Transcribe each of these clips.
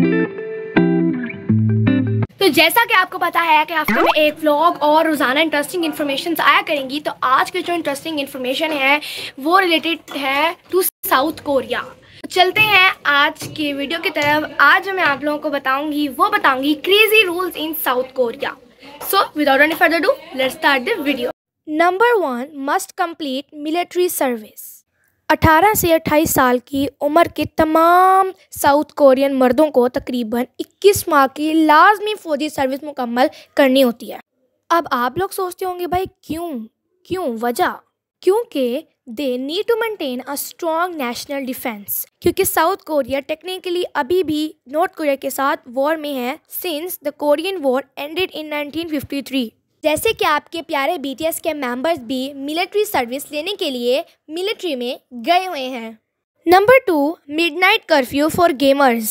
तो जैसा कि आपको पता है कि हफ्ते में एक व्लॉग और रोज़ाना इंटरेस्टिंग इन्फॉर्मेशन आया करेंगी तो आज की जो इंटरेस्टिंग इन्फॉर्मेशन है वो रिलेटेड है टू साउथ कोरिया चलते हैं आज के वीडियो की तरफ आज मैं आप लोगों को बताऊंगी वो बताऊंगी crazy rules in South Korea so without any further do let's start the video number one must complete military service 18 से 28 साल की उम्र के तमाम साउथ कोरियन मर्दों को तकरीबन 21 माह की लाजमी फ़ौजी सर्विस मुकम्मल करनी होती है अब आप लोग सोचते होंगे भाई क्यों क्यों वजह क्योंकि they need to maintain a strong national defence क्योंकि साउथ कोरिया टेक्निकली अभी भी नॉर्थ कोरिया के साथ वॉर में है since the Korean war ended in 1953 जैसे कि आपके प्यारे बीटीएस के मेंबर्स भी मिलिट्री सर्विस लेने के लिए मिलिट्री में गए हुए हैं number two midnight curfew for gamers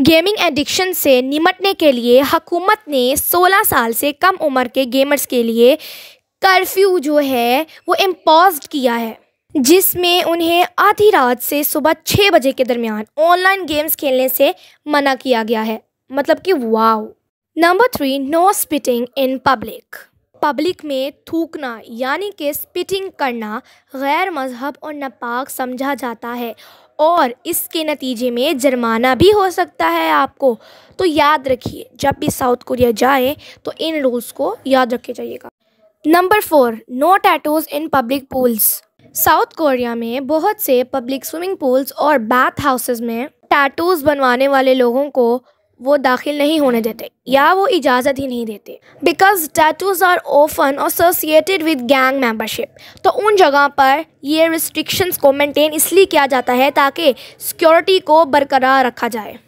gaming addiction से निमटने के लिए हकूमत ने 16 साल से कम उम्र के गेमर्स के लिए कर्फ्यू जो है वो इम्पोज किया है जिसमें उन्हें आधी रात से सुबह छः बजे के दरमियान ऑनलाइन गेम्स खेलने से मना किया गया है मतलब कि wow number three no spitting in public public में थूकना यानी कि स्पिटिंग करना गैर मजहब और नापाक समझा जाता है और इसके नतीजे में जुर्माना भी हो सकता है आपको तो याद रखिए जब भी साउथ कोरिया जाए तो इन रूल्स को याद रखे जाइएगा number four no tattoos in public pools South Korea में बहुत से पब्लिक स्विमिंग पूल्स और बाथ हाउसेस में टैटूज बनवाने वाले लोगों को वो दाखिल नहीं होने देते या वो इजाज़त ही नहीं देते because tattoos are often associated with gang membership तो उन जगह पर ये रिस्ट्रिक्शंस को मेंटेन इसलिए किया जाता है ताकि सिक्योरिटी को बरकरार रखा जाए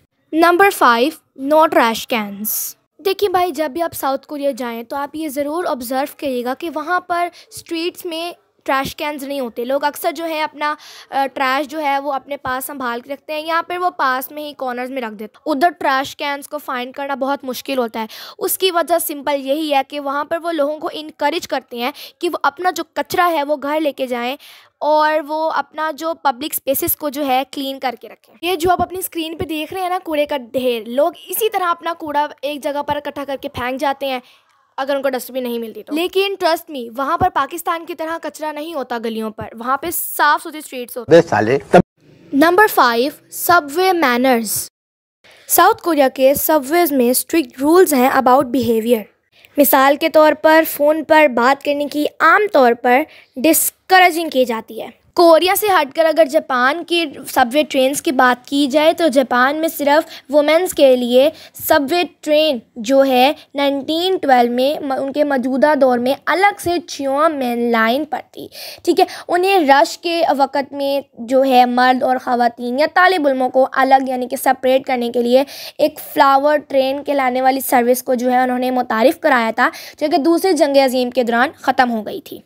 number five no trash cans देखिए भाई जब भी आप साउथ कोरिया जाएं तो आप ये ज़रूर ऑब्ज़र्व करिएगा कि वहाँ पर स्ट्रीट्स में ट्रैश कैंस नहीं होते लोग अक्सर जो है अपना ट्रैश जो है वो अपने पास संभाल के रखते हैं या फिर वो पास में ही कॉर्नर्स में रख देते उधर ट्रैश कैंस को फाइंड करना बहुत मुश्किल होता है उसकी वजह सिंपल यही है कि वहाँ पर वो लोगों को इनक्रेज करते हैं कि वो अपना जो कचरा है वो घर लेके जाएँ और वो अपना जो पब्लिक स्पेसेस को जो है क्लीन करके रखें ये जो आप अपनी स्क्रीन पे देख रहे हैं ना कूड़े का ढेर लोग इसी तरह अपना कूड़ा एक जगह पर इकट्ठा करके फेंक जाते हैं अगर उनको डस्टबिन नहीं मिलती तो लेकिन ट्रस्ट मी वहाँ पर पाकिस्तान की तरह कचरा नहीं होता गलियों पर वहाँ पे साफ सुथरी स्ट्रीट होते number five subway manners South Korea के सबवेज में स्ट्रिक्ट रूल्स हैं अबाउट बिहेवियर मिसाल के तौर पर फ़ोन पर बात करने की आम तौर पर डिस्करेजिंग की जाती है कोरिया से हटकर अगर जापान की सबवे ट्रेन्स की बात की जाए तो जापान में सिर्फ वुमेंस के लिए सबवे ट्रेन जो है 1912 में उनके मौजूदा दौर में अलग से छियोम मेन लाइन पर थी ठीक है उन्हें रश के वक़्त में जो है मर्द और ख़वान या तालब इलमों को अलग यानी कि सेपरेट करने के लिए एक फ्लावर ट्रेन के लाने वाली सर्विस को जो है उन्होंने मुतारफ़ कराया था जो कि दूसरे जंग अजीम के दौरान ख़त्म हो गई थी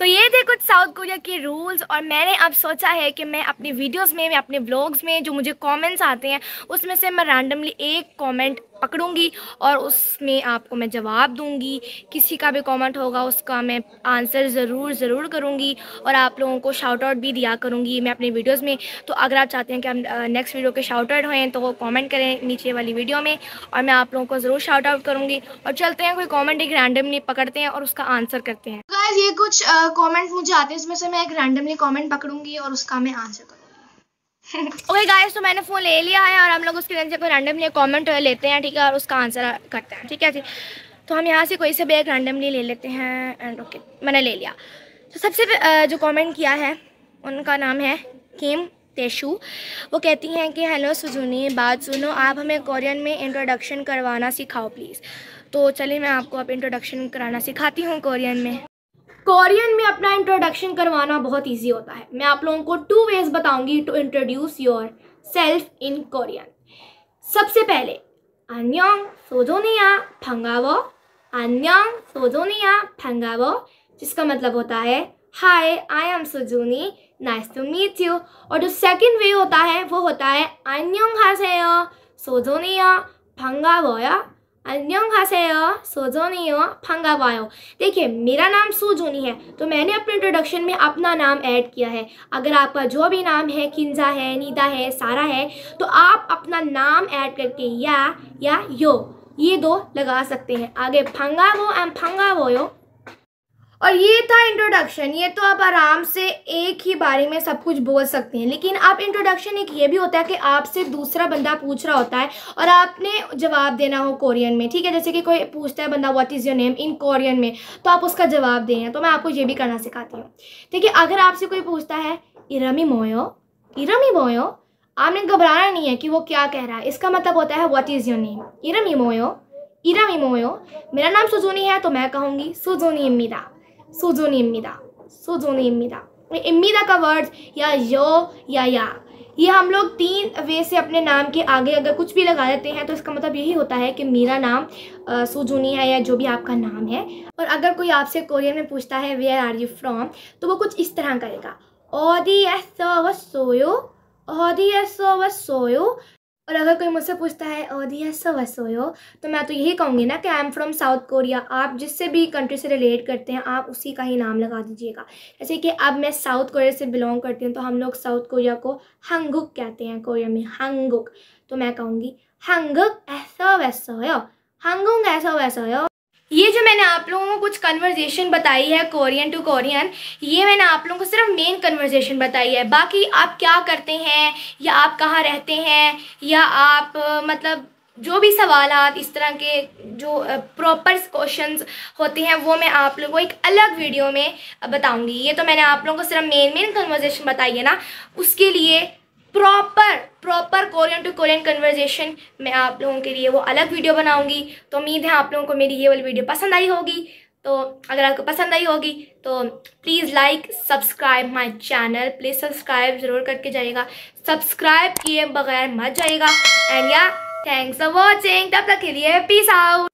तो ये थे कुछ साउथ कोरिया के रूल्स और मैंने अब सोचा है कि मैं अपनी वीडियोस में मैं अपने ब्लॉग्स में जो मुझे कमेंट्स आते हैं उसमें से मैं रैंडमली एक कमेंट पकड़ूंगी और उसमें आपको मैं जवाब दूंगी किसी का भी कमेंट होगा उसका मैं आंसर ज़रूर ज़रूर करूंगी और आप लोगों को शाउट आउट भी दिया करूंगी मैं अपनी वीडियोस में तो अगर आप चाहते हैं कि हम नेक्स्ट वीडियो के शाउट आउट होएं तो कमेंट करें नीचे वाली वीडियो में और मैं आप लोगों को ज़रूर शाउट आउट करूँगी और चलते हैं कोई कॉमेंट एक रैंडमली पकड़ते हैं और उसका आंसर करते हैं तो ये कुछ कॉमेंट मुझे आते हैं उसमें से मैं एक रैंडमली कॉमेंट पकड़ूंगी और उसका मैं आंसर करूँगी ओके गाइस तो मैंने फ़ोन ले लिया है और हम लोग उसके अंदर से कोई रैंडमली कमेंट लेते हैं ठीक है और उसका आंसर करते हैं ठीक है जी तो हम यहाँ से कोई से भी एक रैंडमली ले लेते हैं एंड ओके मैंने ले लिया तो सबसे जो कमेंट किया है उनका नाम है किम तेशु वो कहती हैं कि हेलो सुजुनी बात सुनो आप हमें कोरियन में इंट्रोडक्शन करवाना सिखाओ प्लीज़ तो चलिए मैं आपको अब इंट्रोडक्शन कराना सिखाती हूँ कोरियन में कोरियन में अपना इंट्रोडक्शन करवाना बहुत ईजी होता है मैं आप लोगों को टू वेज बताऊंगी to introduce yourself in Korean सबसे पहले अन्योंग सोजोनिया फंगावो अन्योंग सोजोनिया फंगावो जिसका मतलब होता है hi I am Sujuni nice to meet you और जो सेकंड वे होता है वो होता है अन्योंग हासेयो सोजोनिया वो या अन्योंगहासेयो सोजोनियो पंगावायो देखिए मेरा नाम सोजोनी है तो मैंने अपने इंट्रोडक्शन में अपना नाम ऐड किया है अगर आपका जो भी नाम है किंजा है नीता है सारा है तो आप अपना नाम ऐड करके या या यो ये दो लगा सकते हैं आगे फंगावो एंड फंगावोयो और ये था इंट्रोडक्शन ये तो आप आराम से एक ही बारे में सब कुछ बोल सकते हैं लेकिन आप इंट्रोडक्शन एक ये भी होता है कि आपसे दूसरा बंदा पूछ रहा होता है और आपने जवाब देना हो कोरियन में ठीक है जैसे कि कोई पूछता है बंदा what is your name in Korean में तो आप उसका जवाब दें तो मैं आपको ये भी करना सिखाती हूँ ठीक है अगर आपसे कोई पूछता है इरमी मोयो इरमी मोयो आपने घबराना नहीं है कि वो क्या कह रहा है इसका मतलब होता है व्हाट इज़ योर नेम इरमी मोयो इरमी मोयो मेरा नाम सुजोनी है तो मैं कहूँगी सुजोनी मीरा सोजोनेम्मिदा सोजोनेम्मिदा इम्मीदा का वर्ड या यो या या ये हम लोग तीन वे से अपने नाम के आगे अगर कुछ भी लगा देते हैं तो इसका मतलब यही होता है कि मेरा नाम सोजूनी है या जो भी आपका नाम है और अगर कोई आपसे कोरियन में पूछता है वेयर आर यू फ्रॉम तो वो कुछ इस तरह करेगा ओदी एस सोयो ओदी एस सोयो और अगर कोई मुझसे पूछता है ओदिया सो वसोयो तो मैं तो यही कहूँगी ना कि I am from South Korea आप जिससे भी कंट्री से रिलेट करते हैं आप उसी का ही नाम लगा दीजिएगा जैसे कि अब मैं साउथ कोरिया से बिलोंग करती हूँ तो हम लोग साउथ कोरिया को हंगुक कहते हैं कोरिया में हंगुक तो मैं कहूँगी हंगुक ऐसा वैसा हो हंगुक ऐसा वैसा हो ये जो मैंने आप लोगों को कुछ कन्वर्जेशन बताई है कोरियन टू कोरियन ये मैंने आप लोगों को सिर्फ मेन कन्वर्जेशन बताई है बाकी आप क्या करते हैं या आप कहाँ रहते हैं या आप मतलब जो भी सवाल इस तरह के जो प्रॉपर क्वेश्चन होते हैं वो मैं आप लोगों को एक अलग वीडियो में बताऊंगी ये तो मैंने आप लोगों को सिर्फ मेन मेन कन्वर्जेशन बताई है ना उसके लिए proper proper Korean to Korean conversation मैं आप लोगों के लिए वो अलग वीडियो बनाऊंगी तो उम्मीद है आप लोगों को मेरी ये वाली वीडियो पसंद आई होगी तो अगर आपको पसंद आई होगी तो please like subscribe my channel please subscribe ज़रूर करके जाइएगा सब्सक्राइब किए बगैर मत जाइएगा एंड या थैंक्स फॉर वॉचिंग तब तक के लिए पीस आउट